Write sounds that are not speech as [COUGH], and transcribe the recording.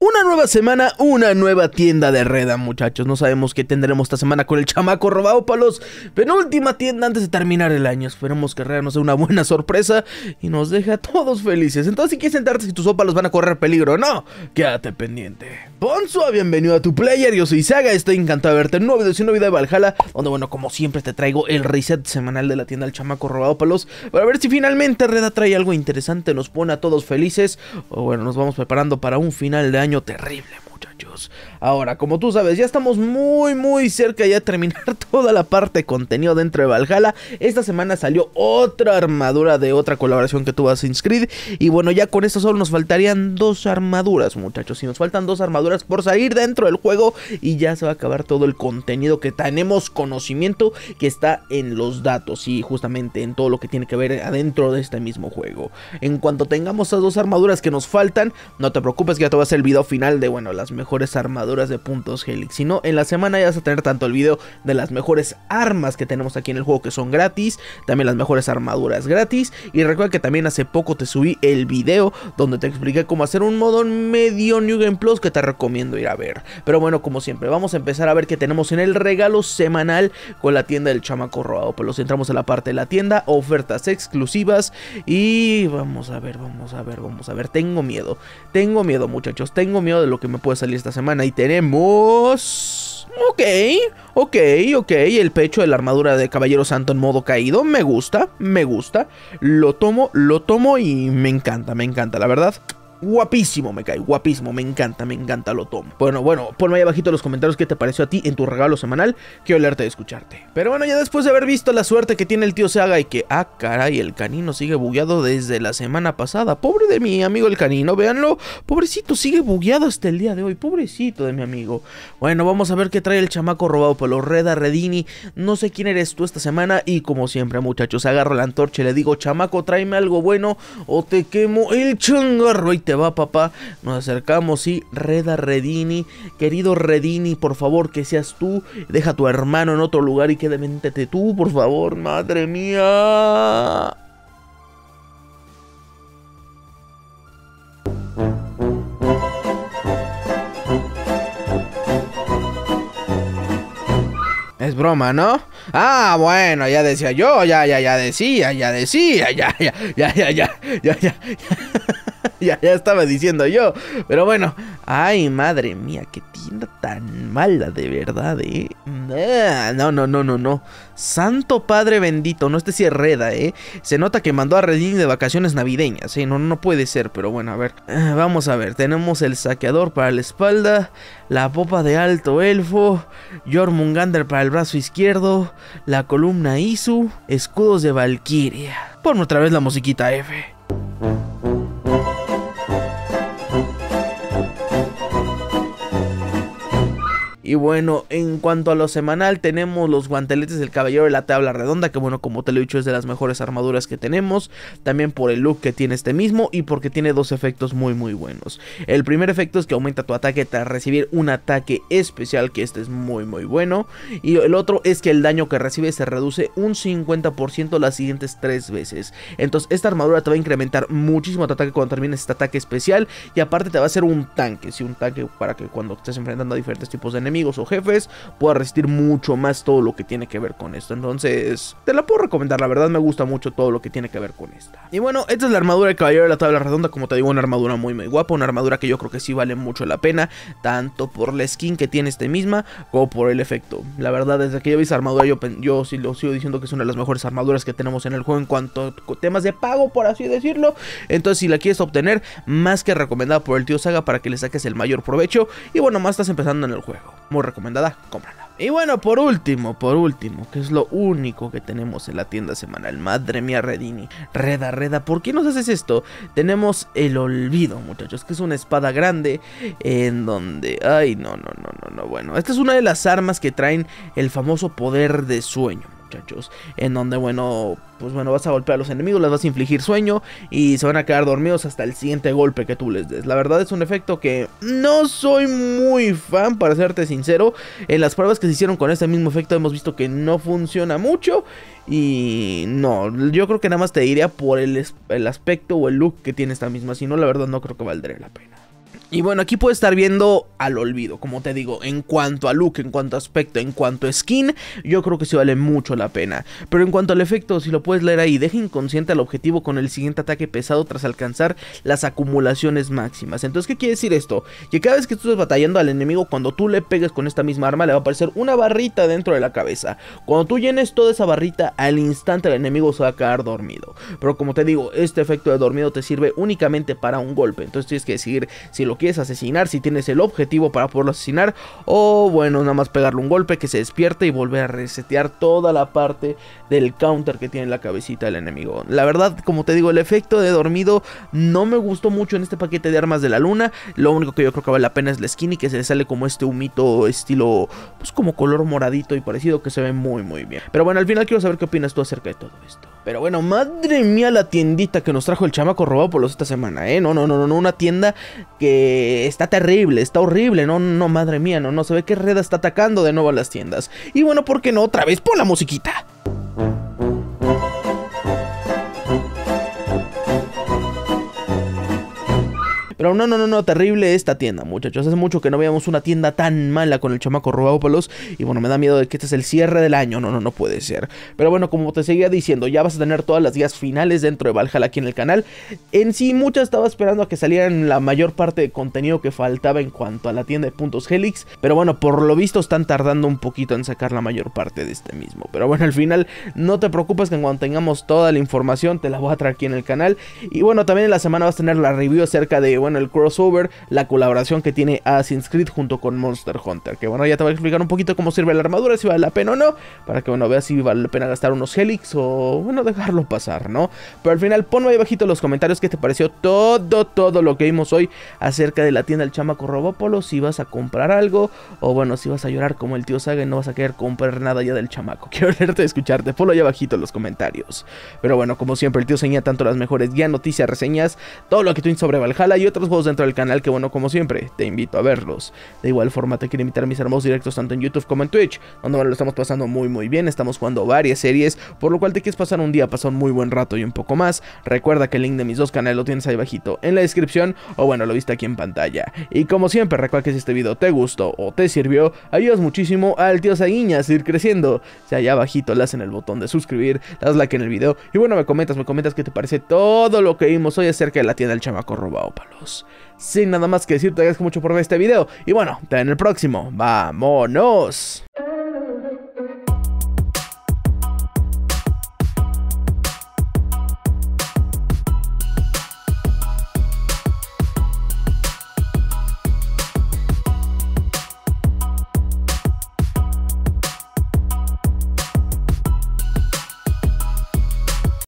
Una nueva semana, una nueva tienda de reda, muchachos. No sabemos qué tendremos esta semana con el chamaco robado palos. penúltima tienda antes de terminar el año. Esperemos que Reda nos dé una buena sorpresa y nos deje a todos felices. Entonces, si quieres sentarte si tus ópalos los van a correr peligro, no, quédate pendiente. Bonsoa, bienvenido a tu player. Yo soy Saga, estoy encantado de verte en nuevo video, vida nuevo de Valhalla, donde, bueno, como siempre, te traigo el reset semanal de la tienda del chamaco robado palos para ver si finalmente Reda trae algo interesante, nos pone a todos felices. O bueno, nos vamos preparando para un final de año terrible, Ahora, como tú sabes, ya estamos muy muy cerca ya de terminar [LAUGHS] toda la parte de contenido dentro de Valhalla. Esta semana salió otra armadura de otra colaboración que vas a inscribir Y bueno, ya con esto solo nos faltarían dos armaduras, muchachos. Y nos faltan dos armaduras por salir dentro del juego. Y ya se va a acabar todo el contenido que tenemos conocimiento que está en los datos. Y justamente en todo lo que tiene que ver adentro de este mismo juego. En cuanto tengamos esas dos armaduras que nos faltan, no te preocupes que ya te va a hacer el video final de, bueno, las mejores armaduras de puntos Helix. Si no, en la semana ya vas a tener tanto el video de las mejores armas que tenemos aquí en el juego que son gratis, también las mejores armaduras gratis. Y recuerda que también hace poco te subí el video donde te expliqué cómo hacer un modón medio New Game Plus que te recomiendo ir a ver. Pero bueno, como siempre, vamos a empezar a ver que tenemos en el regalo semanal con la tienda del chamaco robado. Pues los entramos a la parte de la tienda, ofertas exclusivas y vamos a ver, vamos a ver, vamos a ver. Tengo miedo, tengo miedo muchachos, tengo miedo de lo que me puede salir esta semana y tenemos... Ok, ok, ok, el pecho de la armadura de Caballero Santo en modo caído, me gusta, me gusta, lo tomo, lo tomo y me encanta, me encanta, la verdad. Guapísimo me cae, guapísimo, me encanta, me encanta, lo tomo. Bueno, bueno, ponme ahí abajito en los comentarios qué te pareció a ti en tu regalo semanal. Quiero olerte de escucharte. Pero bueno, ya después de haber visto la suerte que tiene el tío Saga y que, ah, caray, el canino sigue bugueado desde la semana pasada. Pobre de mi amigo el canino, véanlo. Pobrecito, sigue bugueado hasta el día de hoy. Pobrecito de mi amigo. Bueno, vamos a ver qué trae el chamaco robado por los Reda Redini. No sé quién eres tú esta semana y como siempre, muchachos, agarro la antorcha y le digo, chamaco, tráeme algo bueno o te quemo el changarro. Y te va papá. Nos acercamos y Reda Redini, querido Redini, por favor que seas tú. Deja a tu hermano en otro lugar y quédate tú, por favor, madre mía. Es broma, ¿no? Ah, bueno, ya decía yo, ya, ya, ya decía, ya decía, ya, ya, ya, ya, ya, ya, ya. ya ya, ya estaba diciendo yo. Pero bueno, ay, madre mía, qué tienda tan mala, de verdad, eh. No, no, no, no, no. Santo Padre bendito, no esté si eh. Se nota que mandó a Redding de vacaciones navideñas, eh. No, no puede ser, pero bueno, a ver. Vamos a ver, tenemos el saqueador para la espalda, la popa de alto elfo, Jormungander para el brazo izquierdo, la columna Isu, escudos de Valkyria. Ponme otra vez la musiquita F. Y bueno, en cuanto a lo semanal, tenemos los guanteletes del caballero de la tabla redonda, que bueno, como te lo he dicho, es de las mejores armaduras que tenemos. También por el look que tiene este mismo y porque tiene dos efectos muy muy buenos. El primer efecto es que aumenta tu ataque tras recibir un ataque especial, que este es muy muy bueno. Y el otro es que el daño que recibes se reduce un 50% las siguientes tres veces. Entonces esta armadura te va a incrementar muchísimo tu ataque cuando termines este ataque especial. Y aparte te va a hacer un tanque, sí, un tanque para que cuando estés enfrentando a diferentes tipos de enemigos amigos o jefes, pueda resistir mucho más todo lo que tiene que ver con esto. Entonces, te la puedo recomendar, la verdad me gusta mucho todo lo que tiene que ver con esta. Y bueno, esta es la armadura de Caballero de la Tabla Redonda, como te digo, una armadura muy muy guapa, una armadura que yo creo que sí vale mucho la pena, tanto por la skin que tiene este misma, como por el efecto. La verdad, desde que yo vi esa armadura, yo, yo sí lo sigo diciendo que es una de las mejores armaduras que tenemos en el juego en cuanto a temas de pago, por así decirlo. Entonces, si la quieres obtener, más que recomendada por el tío Saga para que le saques el mayor provecho. Y bueno, más estás empezando en el juego muy recomendada, cómprala. Y bueno, por último, por último, que es lo único que tenemos en la tienda semanal. Madre mía, Redini. Reda, Reda, ¿por qué nos haces esto? Tenemos el olvido, muchachos, que es una espada grande en donde... Ay, no, no, no, no, no. Bueno, esta es una de las armas que traen el famoso poder de sueño muchachos. En donde, bueno, pues bueno, vas a golpear a los enemigos, les vas a infligir sueño y se van a quedar dormidos hasta el siguiente golpe que tú les des. La verdad es un efecto que no soy muy fan, para serte sincero. En las pruebas que se hicieron con este mismo efecto hemos visto que no funciona mucho. Y no, yo creo que nada más te diría por el, el aspecto o el look que tiene esta misma. Si no, la verdad no creo que valdría la pena. Y bueno, aquí puede estar viendo al olvido, como te digo, en cuanto a look, en cuanto a aspecto, en cuanto a skin, yo creo que sí vale mucho la pena. Pero en cuanto al efecto, si lo puedes leer ahí, deja inconsciente al objetivo con el siguiente ataque pesado tras alcanzar las acumulaciones máximas. Entonces, ¿qué quiere decir esto? Que cada vez que tú estés batallando al enemigo, cuando tú le pegues con esta misma arma, le va a aparecer una barrita dentro de la cabeza. Cuando tú llenes toda esa barrita, al instante el enemigo se va a quedar dormido. Pero como te digo, este efecto de dormido te sirve únicamente para un golpe. Entonces tienes que decidir si lo quieres asesinar, si tienes el objetivo para poderlo asesinar, o bueno, nada más pegarle un golpe que se despierte y volver a resetear toda la parte del counter que tiene en la cabecita del enemigo. La verdad, como te digo, el efecto de dormido no me gustó mucho en este paquete de armas de la luna. Lo único que yo creo que vale la pena es la skin y que se le sale como este humito estilo, pues como color moradito y parecido que se ve muy muy bien. Pero bueno, al final quiero saber qué opinas tú acerca de todo esto. Pero bueno, madre mía la tiendita que nos trajo el chamaco robado por los esta semana, ¿eh? No, no, no, no, no una tienda que está terrible, está horrible, no, no, madre mía, no, no, se ve que Reda está atacando de nuevo a las tiendas. Y bueno, ¿por qué no? Otra vez, pon la musiquita. Pero no, no, no, no, terrible esta tienda, muchachos. Hace mucho que no veíamos una tienda tan mala con el chamaco Robópolos. Y bueno, me da miedo de que este es el cierre del año. No, no, no puede ser. Pero bueno, como te seguía diciendo, ya vas a tener todas las guías finales dentro de Valhalla aquí en el canal. En sí, muchas estaba esperando a que salieran la mayor parte de contenido que faltaba en cuanto a la tienda de puntos Helix. Pero bueno, por lo visto están tardando un poquito en sacar la mayor parte de este mismo. Pero bueno, al final no te preocupes que en cuanto tengamos toda la información te la voy a traer aquí en el canal. Y bueno, también en la semana vas a tener la review acerca de en el crossover, la colaboración que tiene Assassin's Creed junto con Monster Hunter. Que bueno, ya te voy a explicar un poquito cómo sirve la armadura, si vale la pena o no, para que bueno, veas si vale la pena gastar unos Helix o bueno, dejarlo pasar, ¿no? Pero al final, ponme ahí bajito en los comentarios qué te pareció todo, todo lo que vimos hoy acerca de la tienda del chamaco Robópolo, si vas a comprar algo o bueno, si vas a llorar como el tío Saga y no vas a querer comprar nada ya del chamaco. [LAUGHS] Quiero leerte y escucharte, ponlo ahí bajito en los comentarios. Pero bueno, como siempre, el tío enseña tanto las mejores guías, noticias, reseñas, todo lo que tú sobre Valhalla y otras los juegos dentro del canal que bueno como siempre, te invito a verlos. De igual forma te quiero invitar a mis hermosos directos tanto en YouTube como en Twitch, donde lo estamos pasando muy muy bien, estamos jugando varias series, por lo cual te quieres pasar un día, pasar un muy buen rato y un poco más, recuerda que el link de mis dos canales lo tienes ahí bajito en la descripción o bueno lo viste aquí en pantalla. Y como siempre recuerda que si este video te gustó o te sirvió, ayudas muchísimo al tío Saguiña a seguir creciendo. Si allá abajito le en el botón de suscribir, das like en el video y bueno me comentas, me comentas que te parece todo lo que vimos hoy acerca de la tienda del chamaco robado palos. Sin nada más que decir, te agradezco mucho por ver este video. Y bueno, te en el próximo. ¡Vámonos!